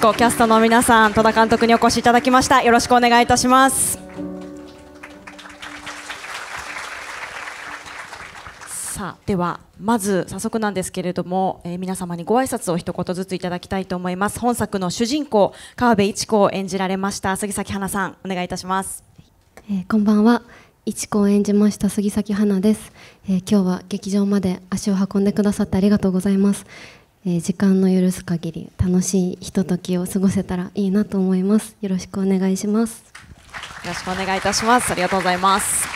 子キャストの皆さん戸田監督にお越しいただきましたよろしくお願いいたしますさあではまず早速なんですけれども、えー、皆様にご挨拶を一言ずついただきたいと思います本作の主人公川辺一子を演じられました杉咲花さんお願いいたします、えー、こんばんは一子を演じました杉咲花です、えー、今日は劇場まで足を運んでくださってありがとうございます、えー、時間の許す限り楽しいひとときを過ごせたらいいなと思いますよろしくお願いしますよろしくお願いいたしますありがとうございます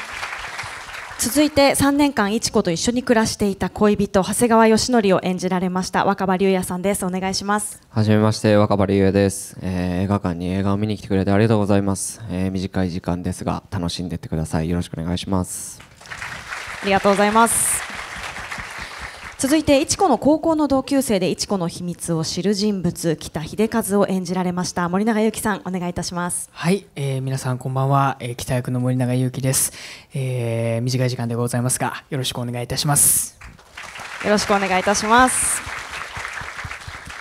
続いて3年間いちこと一緒に暮らしていた恋人長谷川義則を演じられました若葉隆也さんですお願いしますはめまして若葉隆也です、えー、映画館に映画を見に来てくれてありがとうございます、えー、短い時間ですが楽しんでってくださいよろしくお願いしますありがとうございます続いて一子の高校の同級生で一子の秘密を知る人物北秀和を演じられました森永由紀さんお願いいたしますはい、えー、皆さんこんばんは、えー、北役の森永由紀です、えー、短い時間でございますがよろしくお願いいたしますよろしくお願いいたします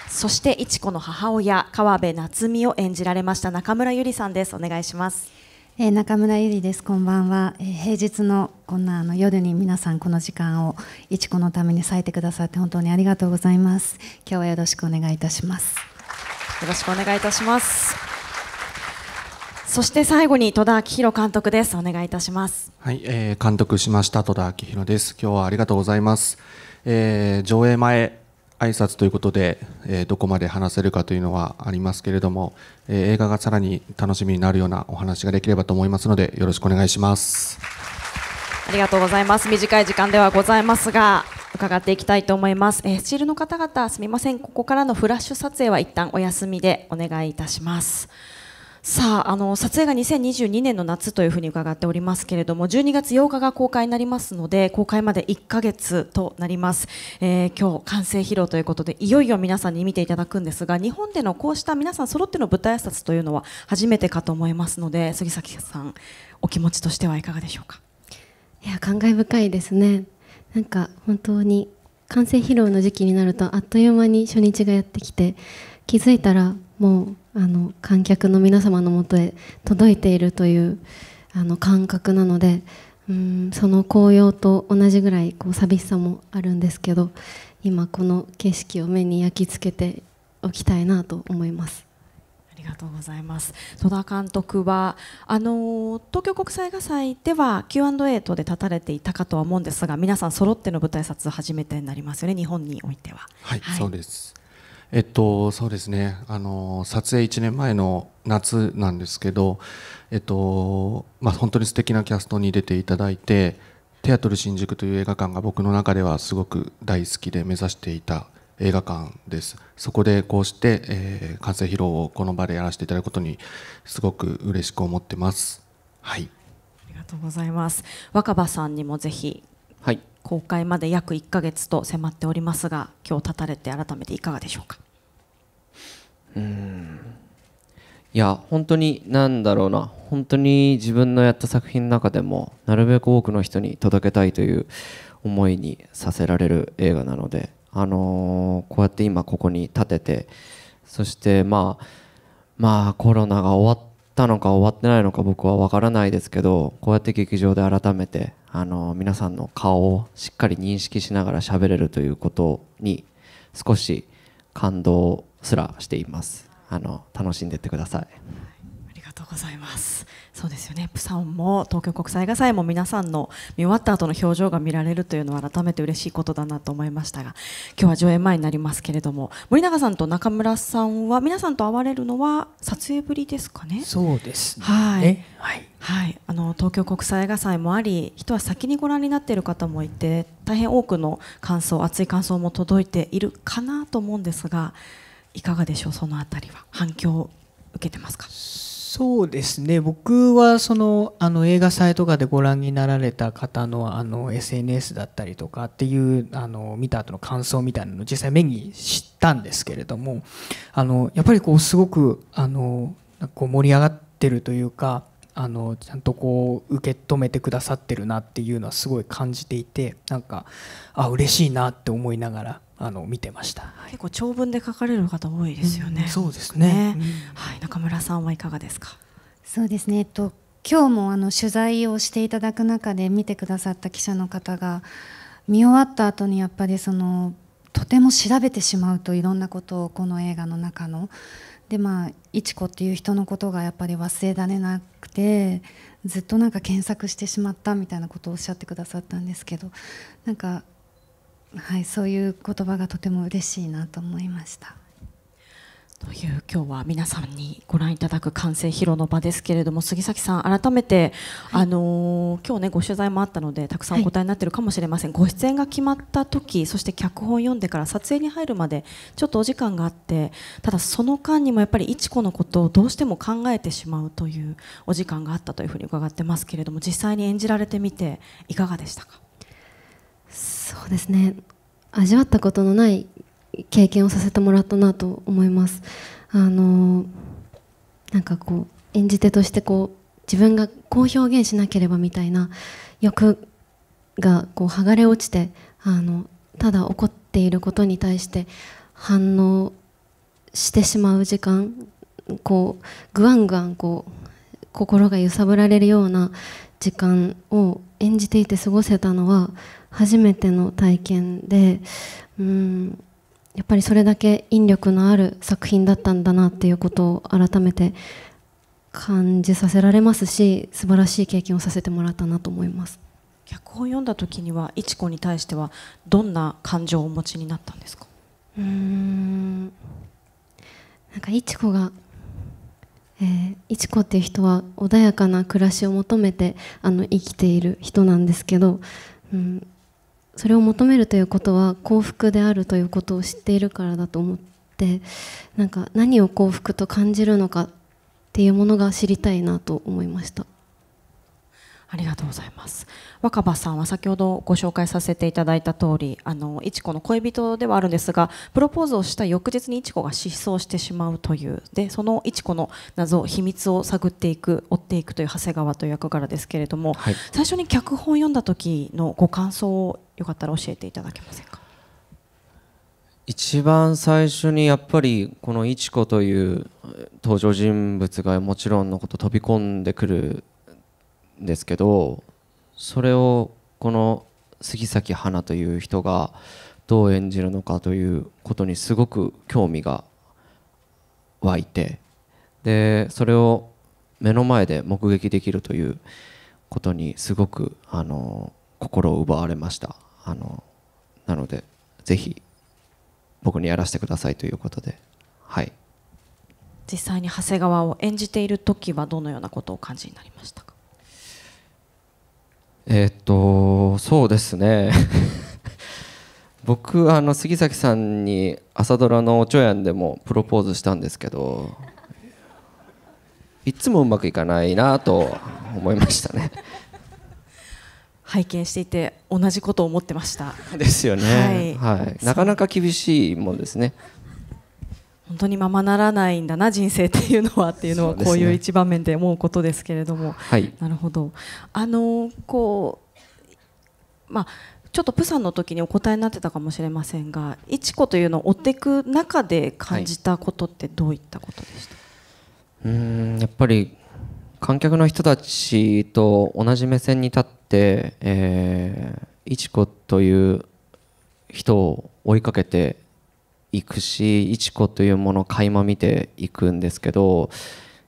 そして一子の母親川辺夏美を演じられました中村ゆりさんですお願いしますえー、中村ゆりです、こんばんは。えー、平日のこんなあの夜に皆さんこの時間を一子のために割いてくださって本当にありがとうございます。今日はよろしくお願いいたします。よろしくお願いいたします。そして最後に戸田明宏監督です。お願いいたします。はい、えー、監督しました戸田明宏です。今日はありがとうございます。えー、上映前挨拶ということで、えどこまで話せるかというのはありますけれども、え映画がさらに楽しみになるようなお話ができればと思いますのでよろしくお願いしますありがとうございます短い時間ではございますが伺っていきたいと思います、えスチールの方々すみませんここからのフラッシュ撮影は一旦お休みでお願いいたしますさああの撮影が2022年の夏というふうに伺っておりますけれども12月8日が公開になりますので公開まで1ヶ月となります、えー、今日完成披露ということでいよいよ皆さんに見ていただくんですが日本でのこうした皆さん揃っての舞台挨拶というのは初めてかと思いますので杉崎さんお気持ちとしてはいかがでしょうかいや感慨深いですねなんか本当に完成披露の時期になるとあっという間に初日がやってきて気づいたらもうあの観客の皆様のもとへ届いているというあの感覚なのでうんその紅葉と同じぐらいこう寂しさもあるんですけど今この景色を目に焼き付けておきたいなと思います。ありがとうございます戸田監督はあの東京国際画祭では Q&A 等で立たれていたかとは思うんですが皆さん揃っての舞台撮影初めてになりますよね日本においては。はい、はい、そうですえっと、そうですねあの撮影1年前の夏なんですけど、えっとまあ、本当に素敵なキャストに出ていただいてテアトル新宿という映画館が僕の中ではすごく大好きで目指していた映画館ですそこでこうして、えー、完成披露をこの場でやらせていただくことにすごく嬉しく思ってます。はいありがとうございます若葉さんにもぜひはい、公開まで約1か月と迫っておりますが今日立たれて改めていかがでしょうかうんいや本当に何だろうな本当に自分のやった作品の中でもなるべく多くの人に届けたいという思いにさせられる映画なので、あのー、こうやって今ここに立ててそしてまあまあコロナが終わったのか終わってないのか僕は分からないですけどこうやって劇場で改めてあの皆さんの顔をしっかり認識しながら喋れるということに少し感動すらしていますあの楽しんでってください、はい、ありがとうございますそうですよねプサンも東京国際映画祭も皆さんの見終わった後の表情が見られるというのは改めて嬉しいことだなと思いましたが今日は上映前になりますけれども森永さんと中村さんは皆さんと会われるのは撮影ぶりですかねそうです、ね、はいはいはい、あの東京国際映画祭もあり人足先にご覧になっている方もいて大変多くの感想熱い感想も届いているかなと思うんですがいかがでしょうその辺りは反響を受けてますかそうですね僕はそのあの映画祭とかでご覧になられた方のあの SNS だったりとかっていうあの見た後の感想みたいなのを実際目に知ったんですけれどもあのやっぱりこうすごくあのこう盛り上がってるというかあのちゃんとこう受け止めてくださってるなっていうのはすごい感じていてなんかあ嬉しいなって思いながらあの見てました、はい、結構長文で書かれる方多いですよね、うん、そうですね、ね、はい中村さんはいかがですかそうですねえっと今日もあの取材をしていただく中で見てくださった記者の方が見終わった後にやっぱりそのとても調べてしまうといろんなことをこの映画の中のでまあち子っていう人のことがやっぱり忘れられなくてずっとなんか検索してしまったみたいなことをおっしゃってくださったんですけどなんかはい、そういう言葉がとても嬉しいなと思いました。という今日は皆さんにご覧いただく完成披露の場ですけれども杉崎さん、改めて、はい、あのー、今日ねご取材もあったのでたくさんお答えになっているかもしれません、はい、ご出演が決まった時そして脚本を読んでから撮影に入るまでちょっとお時間があってただ、その間にもやっぱりいちこのことをどうしても考えてしまうというお時間があったというふうに伺ってますけれども実際に演じられてみていかがでしたか。そうですね味わったことのない経験をさせてもらったなと思いますあのなんかこう演じ手としてこう自分がこう表現しなければみたいな欲がこう剥がれ落ちてあのただ怒っていることに対して反応してしまう時間こうぐわんぐわんこう心が揺さぶられるような時間を演じていて過ごせたのは初めての体験でうんやっぱりそれだけ引力のある作品だったんだなっていうことを改めて感じさせられますし素晴らしい経験をさせてもらったなと思います脚本を読んだ時にはいちこに対してはどんな感情をお持ちになったんですかうんなんかちこがえー、いちこっていう人は穏やかな暮らしを求めてあの生きている人なんですけど、うん、それを求めるということは幸福であるということを知っているからだと思ってなんか何を幸福と感じるのかっていうものが知りたいなと思いました。ありがとうございます若葉さんは先ほどご紹介させていただいた通りあのいちこの恋人ではあるんですがプロポーズをした翌日にいちこが失踪してしまうというでそのいちこの謎秘密を探っていく追っていくという長谷川という役柄ですけれども、はい、最初に脚本を読んだ時のご感想をよかったら教えていただけませんか一番最初にやっぱりこのいちこという登場人物がもちろんのこと飛び込んでくるですけどそれをこの杉咲花という人がどう演じるのかということにすごく興味が湧いてでそれを目の前で目撃できるということにすごくあの心を奪われましたあのなのでぜひ僕にやらせてくださいということではい実際に長谷川を演じている時はどのようなことを感じになりましたかえっとそうですね 僕あの杉咲さんに朝ドラの「おちょやん」でもプロポーズしたんですけどいつもうまくいかないなと思いましたね拝見していて同じことを思ってましたですよね、はい、はい、なかなか厳しいもんですね本当にままならないんだな人生っていうのはっていうのはこういう一場面で思うことですけれども、ねはい、なるほどあのこうまあちょっとプサンの時にお答えになってたかもしれませんが一子というのを追っていく中で感じたことってどういったことでした、はい、うんやっぱり観客の人たちと同じ目線に立って、えー、一子という人を追いかけていくし一子というものを垣間見ていくんですけど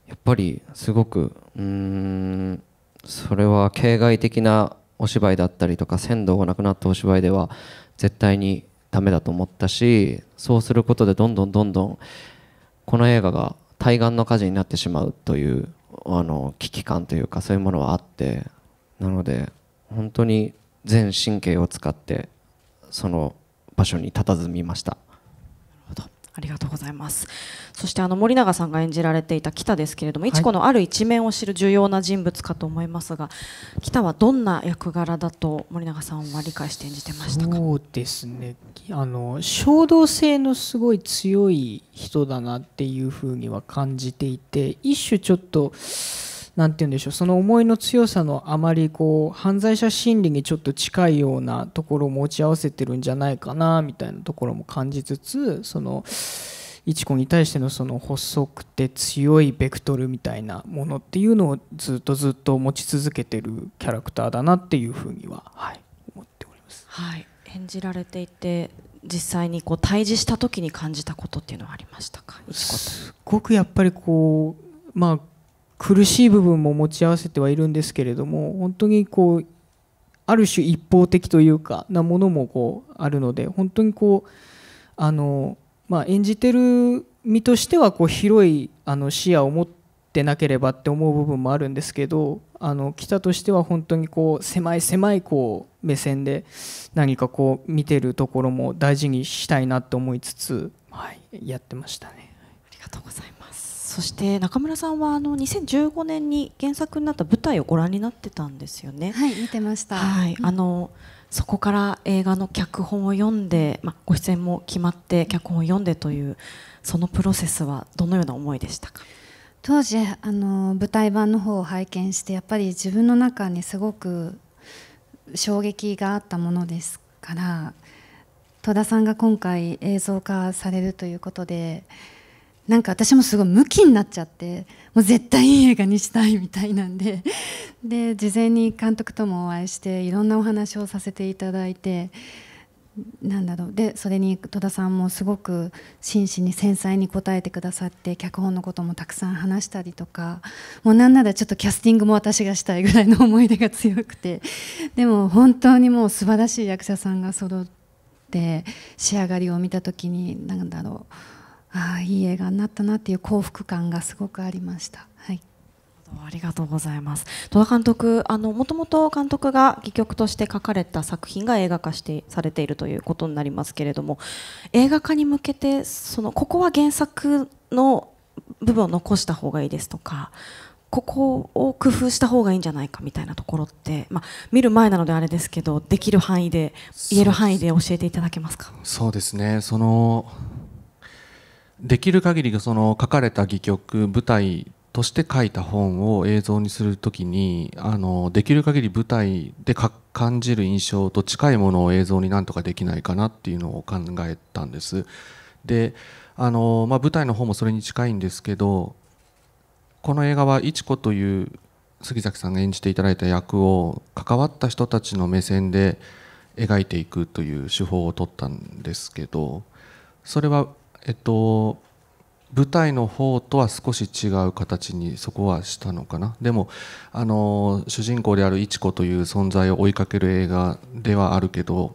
やっぱりすごくうんそれは形骸的なお芝居だったりとか鮮度がなくなったお芝居では絶対にダメだと思ったしそうすることでどんどんどんどんこの映画が対岸の火事になってしまうというあの危機感というかそういうものはあってなので本当に全神経を使ってその場所に佇みました。ありがとうございますそしてあの森永さんが演じられていた北ですけれども、はい、一子のある一面を知る重要な人物かと思いますが北はどんな役柄だと森永さんは理解して演じてましたかそうですねあの衝動性のすごい強い人だなっていうふうには感じていて一種ちょっとんて言うんでしょうその思いの強さのあまりこう犯罪者心理にちょっと近いようなところを持ち合わせてるんじゃないかなみたいなところも感じつつその一子に対してのその細くて強いベクトルみたいなものっていうのをずっとずっと持ち続けてるキャラクターだなっていうふうには、はい、思っております。はい、演じられていて実際にこう対峙した時に感じたことっていうのはありましたか？すごくやっぱりこうまあ苦しい部分も持ち合わせてはいるんですけれども本当にこうある種一方的というかなものもこうあるので本当にこうあの、まあ、演じてる身としてはこう広いあの視野を持ってなければって思う部分もあるんですけどあの北としては本当にこう狭い狭いこう目線で何かこう見てるところも大事にしたいなと思いつつ、はい、やってましたね。ありがとうございますそして中村さんはあの2015年に原作になった舞台をご覧になってたんですよね。はい、見てました。はい、あの、うんそこから映画の脚本を読んで、まあ、ご出演も決まって脚本を読んでというそのプロセスはどのような思いでしたか当時あの舞台版の方を拝見してやっぱり自分の中にすごく衝撃があったものですから戸田さんが今回映像化されるということで。なんか私もすごいムキになっちゃってもう絶対いい映画にしたいみたいなんで で事前に監督ともお会いしていろんなお話をさせていただいてなんだろうでそれに戸田さんもすごく真摯に繊細に答えてくださって脚本のこともたくさん話したりとかもうなんならちょっとキャスティングも私がしたいぐらいの思い出が強くてでも本当にもう素晴らしい役者さんが揃って仕上がりを見た時に何だろうああいい映画になったなっていう幸福感がすごくありました。はいありがとうございます戸田監督あのもともと監督が戯曲として書かれた作品が映画化してされているということになりますけれども映画化に向けてそのここは原作の部分を残した方がいいですとかここを工夫した方がいいんじゃないかみたいなところって、まあ、見る前なのであれですけどできる範囲で言える範囲で教えていただけますかそうですねそのできる限りその書かれた戯曲舞台として書いた本を映像にする時にあのできる限り舞台で感じる印象と近いものを映像になんとかできないかなっていうのを考えたんです。であの、まあ、舞台の方もそれに近いんですけどこの映画は「いちこ」という杉崎さんが演じていただいた役を関わった人たちの目線で描いていくという手法を取ったんですけどそれはえっと舞台の方とは少し違う形にそこはしたのかなでもあの主人公であるいちこという存在を追いかける映画ではあるけど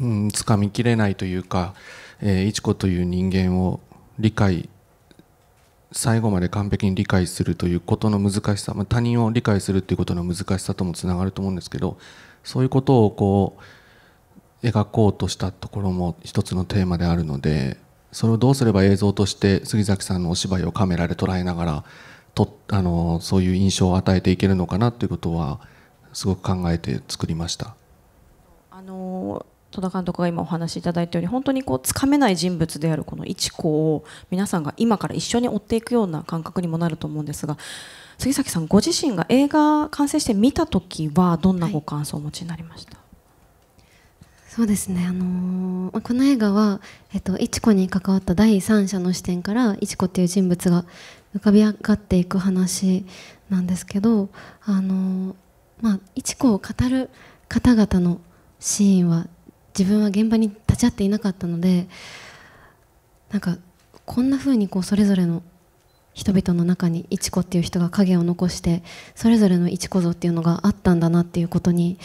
うん掴みきれないというか、えー、いちこという人間を理解最後まで完璧に理解するということの難しさ、まあ、他人を理解するということの難しさともつながると思うんですけどそういうことをこう描こうとしたところも一つのテーマであるので。それをどうすれば映像として杉崎さんのお芝居をカメラで捉えながらとあのそういう印象を与えていけるのかなということはすごく考えて作りました。あの戸田監督が今お話しいただいたように本当にこうつかめない人物であるこの一子を皆さんが今から一緒に追っていくような感覚にもなると思うんですが杉崎さんご自身が映画完成して見た時はどんなご感想をお持ちになりました、はいそうですね、あのー、この映画は、えっと、いちこに関わった第三者の視点からいちこっていう人物が浮かび上がっていく話なんですけど、あのー、まあ、いちこを語る方々のシーンは自分は現場に立ち会っていなかったのでなんかこんな風にこうそれぞれの人々の中に一子っていう人が影を残してそれぞれの一子像っていうのがあったんだなっていうことに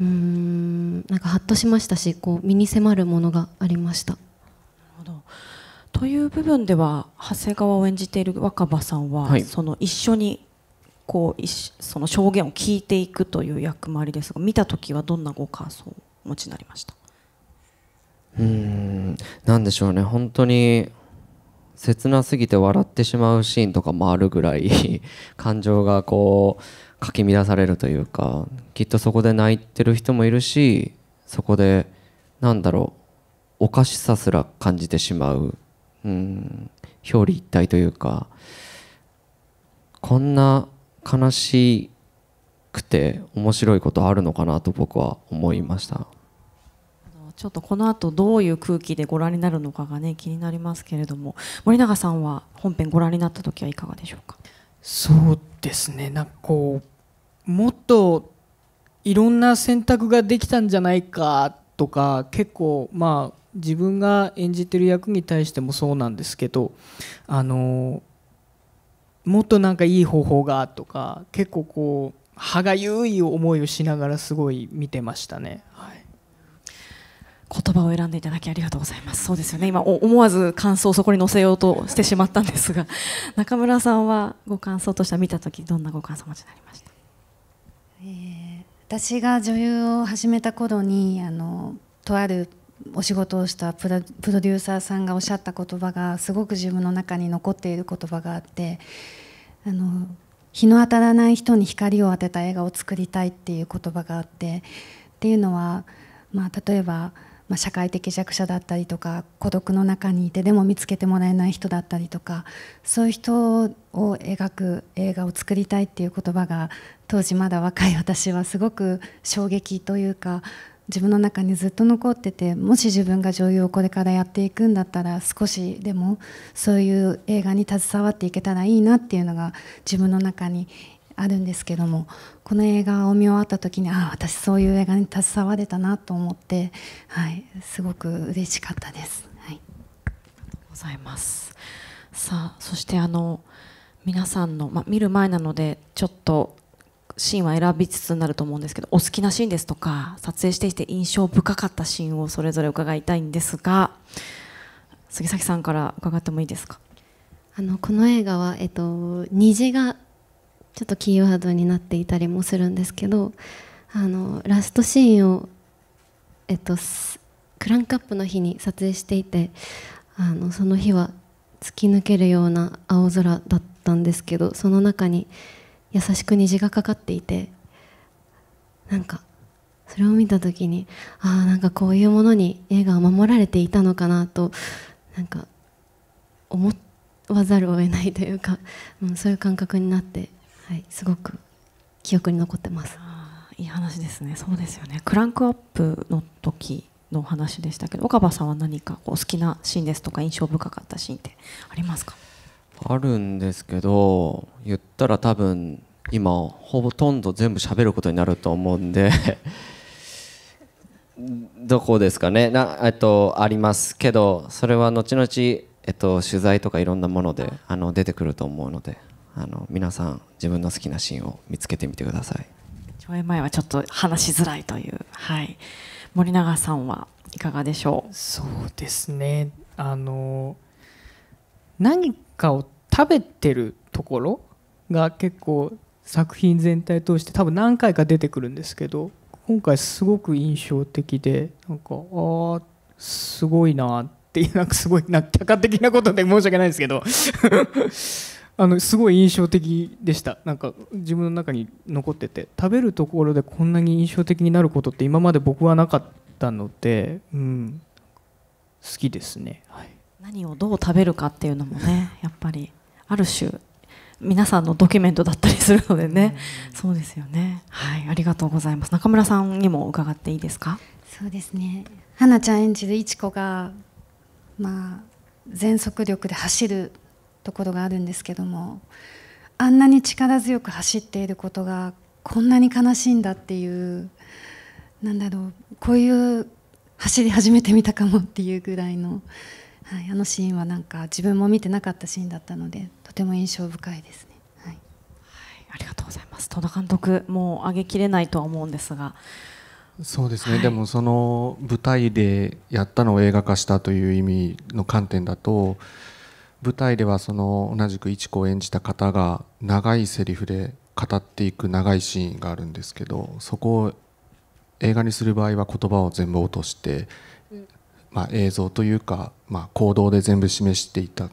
うんなんかハッとしましたしこう身に迫るものがありました。という部分では長谷川を演じている若葉さんは、はい、その一緒にこうその証言を聞いていくという役回りですが見た時はどんなご感想をお持ちになりましたうん何でしょうね本当に切なすぎて笑ってしまうシーンとかもあるぐらい 感情がこうかき乱されるというかきっとそこで泣いてる人もいるしそこでなんだろうおかしさすら感じてしまう、うん、表裏一体というかこんな悲しくて面白いことあるのかなと僕は思いました。ちょっとこの後どういう空気でご覧になるのかがね気になりますけれども森永さんは本編ご覧になった時はいかがでしょうかそうですねなんかこうもっといろんな選択ができたんじゃないかとか結構まあ自分が演じてる役に対してもそうなんですけどあのもっとなんかいい方法がとか結構こう歯がゆい思いをしながらすごい見てましたね。言葉を選んでいただきありがとうございます。そうですよね。今思わず感想をそこに載せようとしてしまったんですが、中村さんはご感想としては見た時どんなご感想をお持ちになりました。えー、私が女優を始めた頃にあのとあるお仕事をしたプロデューサーさんがおっしゃった言葉がすごく自分の中に残っている言葉があってあの日の当たらない人に光を当てた映画を作りたいっていう言葉があってっていうのは、まあ、例えばまあ、社会的弱者だったりとか孤独の中にいてでも見つけてもらえない人だったりとかそういう人を描く映画を作りたいっていう言葉が当時まだ若い 私はすごく衝撃というか自分の中にずっと残っててもし自分が女優をこれからやっていくんだったら少しでもそういう映画に携わっていけたらいいなっていうのが自分の中にあるんですけどもこの映画を見終わった時にああ私そういう映画に携われたなと思って、はい、すごく嬉しかったです。はい、ございますさあそしてあの皆さんの、ま見る前なのでちょっとシーンは選びつつになると思うんですけどお好きなシーンですとか撮影していて印象深かったシーンをそれぞれ伺いたいんですが杉崎さんから伺ってもいいですかあのこの映画は、えっと、虹がちょっとキーワードになっていたりもするんですけどあのラストシーンを、えっと、クランクアップの日に撮影していてあのその日は突き抜けるような青空だったんですけどその中に優しく虹がかかっていてなんかそれを見た時にああんかこういうものに映画は守られていたのかなとなんか思わざるを得ないというか、うん、そういう感覚になってはい、すごく記憶に残ってますいい話ですねそうですよねクランクアップの時の話でしたけど岡場さんは何かこう好きなシーンですとか印象深かったシーンってありますかあるんですけど言ったら多分今ほとんど全部喋ることになると思うんで どこですかねな、えっと、ありますけどそれは後々、えっと、取材とかいろんなものであの出てくると思うので。あの皆さん自分の好きなシーンを見つけてみてください上映前はちょっと話しづらいという、はい、森永さんはいかがでしょうそうですねあの何かを食べてるところが結構作品全体通して多分何回か出てくるんですけど今回すごく印象的でなんかああすごいなっていなんかすごいな客観的なことで申し訳ないんですけどあのすごい印象的でしたなんか自分の中に残ってて食べるところでこんなに印象的になることって今まで僕はなかったので、うん、好きですね、はい、何をどう食べるかっていうのもね やっぱりある種皆さんのドキュメントだったりするのでね、うん、そうですよねはいありがとうございます中村さんにも伺っていいですかそうですね花ちゃん演じるいちこがまあ全速力で走るところがあるんですけどもあんなに力強く走っていることがこんなに悲しいんだっていうなんだろうこういう走り始めてみたかもっていうぐらいの、はい、あのシーンはなんか自分も見てなかったシーンだったのでとても印象深いですね。はい、はい、ありがとうございます戸田監督もう上げきれないとは思うんですがそうですね、はい、でもその舞台でやったのを映画化したという意味の観点だと舞台ではその同じく一子を演じた方が長いセリフで語っていく長いシーンがあるんですけどそこを映画にする場合は言葉を全部落として、まあ、映像というか、まあ、行動で全部示していた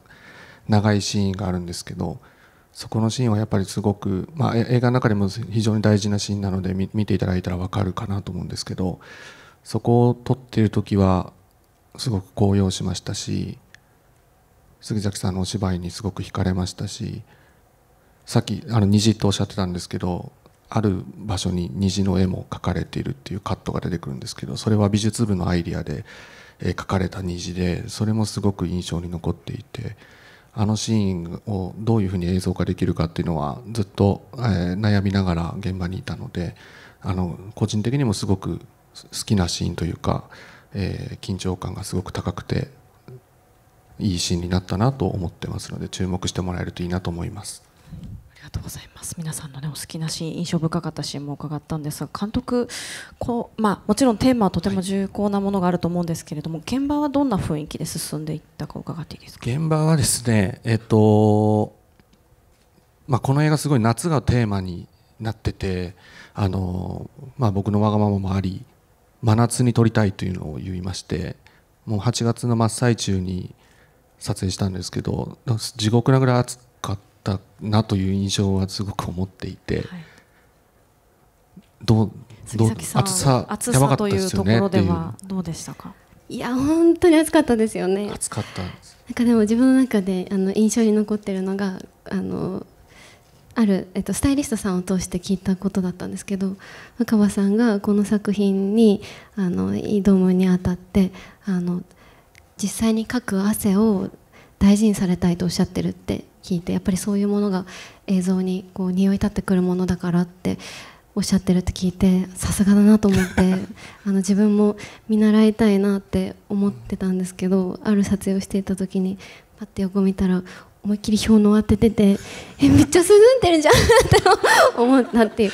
長いシーンがあるんですけどそこのシーンはやっぱりすごく、まあ、映画の中でも非常に大事なシーンなので見ていただいたら分かるかなと思うんですけどそこを撮っている時はすごく高揚しましたし杉崎さんのお芝居にすごく惹かれましたしさっきあの虹っておっしゃってたんですけどある場所に虹の絵も描かれているっていうカットが出てくるんですけどそれは美術部のアイディアで描かれた虹でそれもすごく印象に残っていてあのシーンをどういうふうに映像化できるかっていうのはずっと、え悩みながら現場にいたのであの個人的にもすごく好きなシーンというか、え緊張感がすごく高くていいシーンになったなと思ってますので注目してもらえるといいなと思います。ありがとうございます皆さんの、ね、お好きなシーン印象深かったシーンも伺ったんですが監督こう、まあ、もちろんテーマはとても重厚なものがあると思うんですけれども、はい、現場はどんな雰囲気で進んでいったか伺っていいですか現場はですね、えっとまあ、この映画すごい夏がテーマになっててあの、まあ、僕のわがままもあり真夏に撮りたいというのを言いましてもう8月の真っ最中に撮影したんですけど地獄なぐらい暑かったなという印象はすごく思っていて、はい、どうどう暑さ暑さというところではどうでしたかいや本当に暑かったですよね暑かったなんかでも自分の中であの印象に残ってるのがあのある、えっと、スタイリストさんを通して聞いたことだったんですけど若葉さんがこの作品にあの挑むにあたってあの実際に描く汗を大事にされたいとおっしゃってるって聞いてやっぱりそういうものが映像にこう匂い立ってくるものだからっておっしゃってるって聞いてさすがだなと思って あの自分も見習いたいなって思ってたんですけどある撮影をしていた時にパッて横見たら思いっきり氷の当ててて えめっちゃ涼んでるじゃんって思ったっていう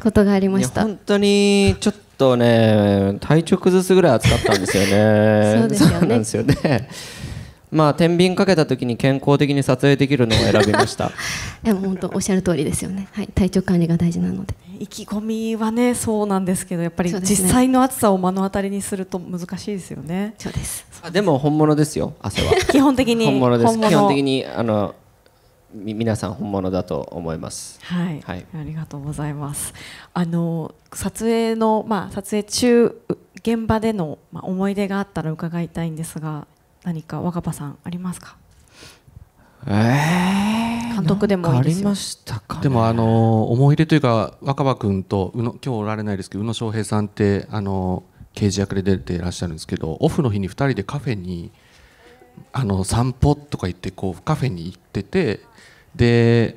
ことがありました本当にちょっとね体調崩すぐらい暑かったんですよね そうですよねなんですよねまあ天秤かけた時に健康的に撮影できるのを選びましたで も本当おっしゃる通りですよね、はい、体調管理が大事なので意気込みはねそうなんですけどやっぱり実際の暑さを目の当たりにすると難しいですよねそうですあでも本物ですよ汗は 基本的に本物です基本的にあの皆さん本物だと思います。はい、はい、ありがとうございます。あの撮影のまあ撮影中現場でのまあ思い出があったら伺いたいんですが、何か若葉さんありますか。えー、監督でもいいですよ。ででもあの思い出というか若葉君と宇野今日おられないですけど宇野昌平さんってあの刑事役で出ていらっしゃるんですけどオフの日に二人でカフェにあの散歩とか行ってこうカフェに行っててで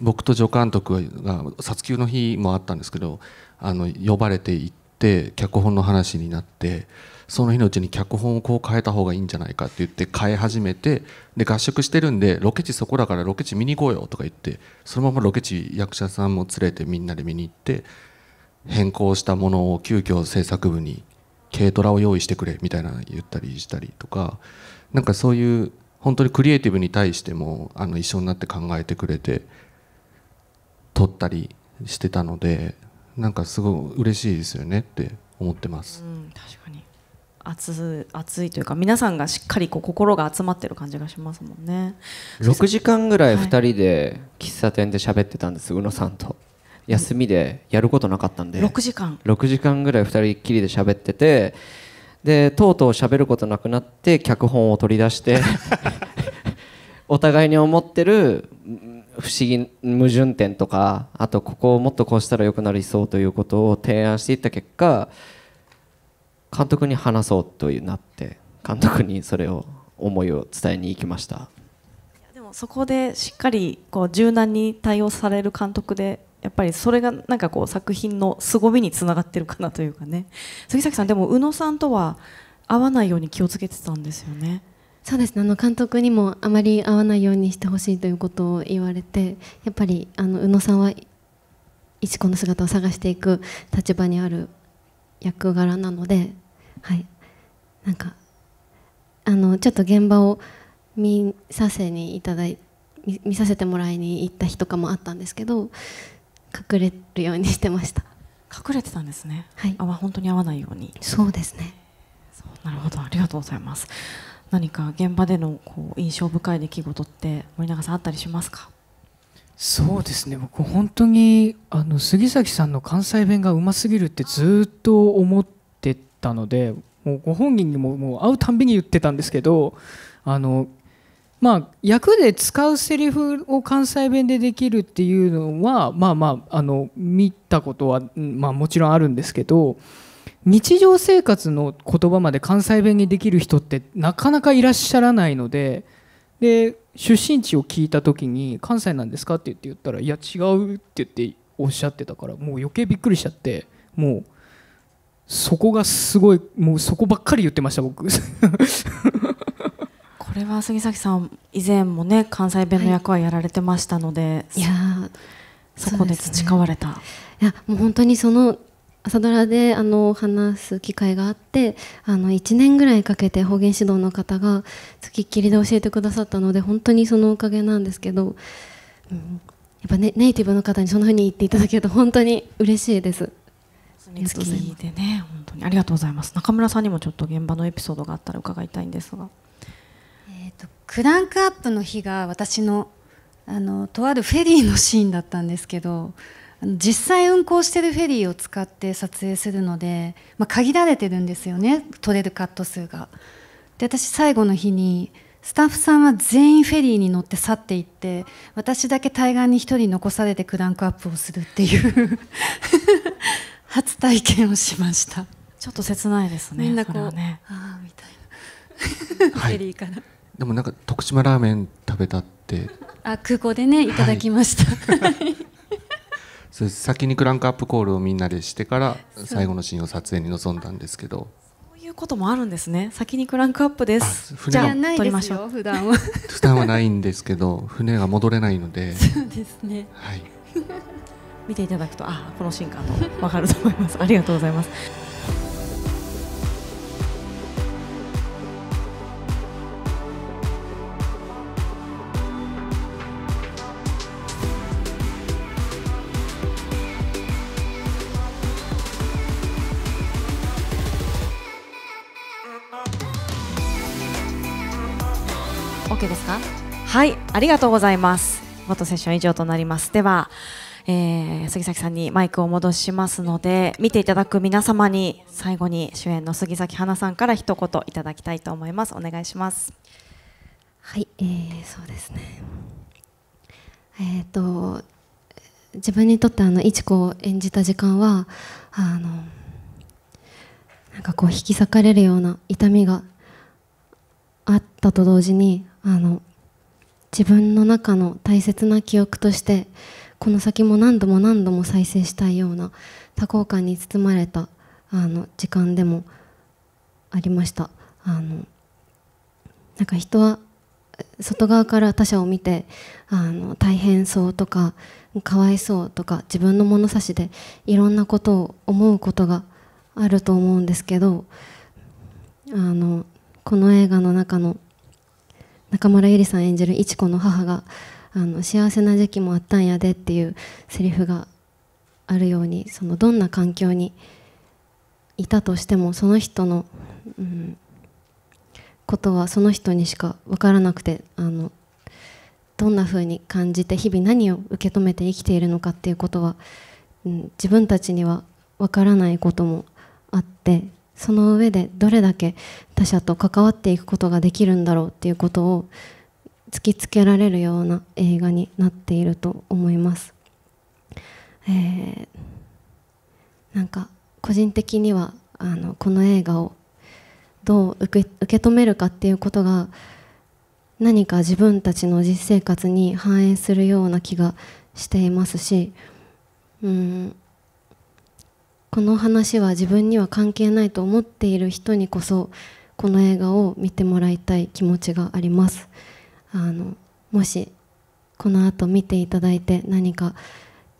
僕と助監督が撮球の日もあったんですけどあの呼ばれて行って脚本の話になってその日のうちに脚本をこう変えた方がいいんじゃないかって言って変え始めてで合宿してるんでロケ地そこだからロケ地見に行こうよとか言ってそのままロケ地役者さんも連れてみんなで見に行って変更したものを急遽制作部に軽トラを用意してくれみたいな言ったりしたりとかなんかそういう本当にクリエイティブに対してもあの一緒になって考えてくれて撮ったりしてたのでなんかすごい嬉しいですよねって思ってます。うん、確かに熱熱いというか皆さんがしっかりこう心が集まってる感じがしますもんね6時間ぐらい2人で喫茶店で喋ってたんです、はい、宇野さんと休みでやることなかったんで6時間6時間ぐらい2人きりで喋っててでとうとう喋ることなくなって脚本を取り出して お互いに思ってる不思議矛盾点とかあとここをもっとこうしたらよくなりそうということを提案していった結果監督に話そうというなって監督にそれを思いを伝えに行きましたでもそこでしっかりこう柔軟に対応される監督でやっぱりそれがなんかこう作品の凄みにつながってるかなというかね杉崎さんでも宇野さんとは会わないように気をつけてたんですよね。そうですねあの監督にもあまり会わないようにしてほしいということを言われてやっぱりあの宇野さんは一子の姿を探していく立場にある役柄なので、はい、なんかあのちょっと現場を見させにいただい見させてもらいに行った日とかもあったんですけど隠れるようにしてました隠れてたんですね、はい、あ本当に合わないようにそうですねなるほどありがとうございます何か現場でのこう印象深い出来事って森永さんあったりしますかそうですね僕本当にあの杉崎さんの関西弁がうますぎるってずっと思ってたのでもうご本人にももう会うたんびに言ってたんですけどあのまあ、役で使うセリフを関西弁でできるっていうのはまあまああの見たことは、まあ、もちろんあるんですけど日常生活の言葉まで関西弁にできる人ってなかなかいらっしゃらないのでで出身地を聞いた時に「関西なんですか?」って言って言ったら「いや違う」って言っておっしゃってたからもう余計びっくりしちゃってもうそこがすごいもうそこばっかり言ってました僕これは杉崎さん以前もね関西弁の役はやられてましたので、はい、いやそこで培われた、ね、いやもう本当にその朝ドラであの話す機会があってあの1年ぐらいかけて方言指導の方が付きっきりで教えてくださったので本当にそのおかげなんですけど、うん、やっぱねネイティブの方にそんなふうに言っていただけると本当に嬉しいです。月でね本当にありがとうございます中村さんにもちょっと現場のエピソードがあったら伺いたいんですがクランクアップの日が私のあのとあるフェリーのシーンだったんですけど実際運航してるフェリーを使って撮影するので、まあ、限られてるんですよね撮れるカット数が。で私最後の日にスタッフさんは全員フェリーに乗って去っていって私だけ対岸に1人残されてクランクアップをするっていう初体験をしましたちょっと切ないですねみんなこう、ね、ああみたいなフェリーから、はいでもなんか徳島ラーメン食べたって あ空港でねいただきました、は い、そ先にクランクアップコールをみんなでしてから最後のシーンを撮影に臨んだんですけどそういうこともあるんですね先にクランクアップですじゃありましょう。普段は普段 はないんですけど船が戻れないのでそうですねはい見ていただくとあこのシーンかと分かると思いますありがとうございます OK ですかはいありがとうございます元セッション以上となりますでは、えー、杉崎さんにマイクを戻しますので見ていただく皆様に最後に主演の杉咲花さんから一言いただきたいと思いますお願いしますはい、えー、そうですねえっ、ー、と自分にとってあの一子を演じた時間はあのなんかこう引き裂かれるような痛みがあったと同時にあの自分の中の大切な記憶としてこの先も何度も何度も再生したいような多幸感に包まれたあの時間でもありましたあのなんか人は外側から他者を見てあの大変そうとかかわいそうとか自分の物差しでいろんなことを思うことがあると思うんですけどあのこの映画の中の「中村ゆりさん演じる一子の母があの幸せな時期もあったんやでっていうセリフがあるようにそのどんな環境にいたとしてもその人の、うん、ことはその人にしか分からなくてあのどんなふうに感じて日々何を受け止めて生きているのかっていうことは、うん、自分たちには分からないこともあってその上でどれだけ他者と関わっていくことができるんだろうっていうことを突きつけられるような映画になっていると思います。えー、なんか個人的にはあのこの映画をどう受け受け止めるかっていうことが何か自分たちの実生活に反映するような気がしていますしうんこの話は自分には関係ないと思っている人にこそこの映画を見てもらいたい気持ちがありますあのもしこの後見ていただいて何か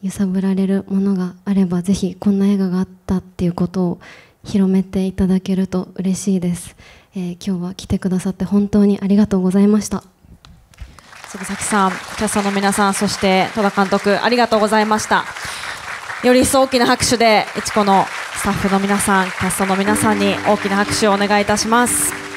揺さぶられるものがあればぜひこんな映画があったっていうことを広めていただけると嬉しいです、えー、今日は来てくださって本当にありがとうございました杉崎さん、キャスターの皆さん、そして戸田監督、ありがとうございました。より一層大きな拍手でいちこのスタッフの皆さんキャストの皆さんに大きな拍手をお願いいたします。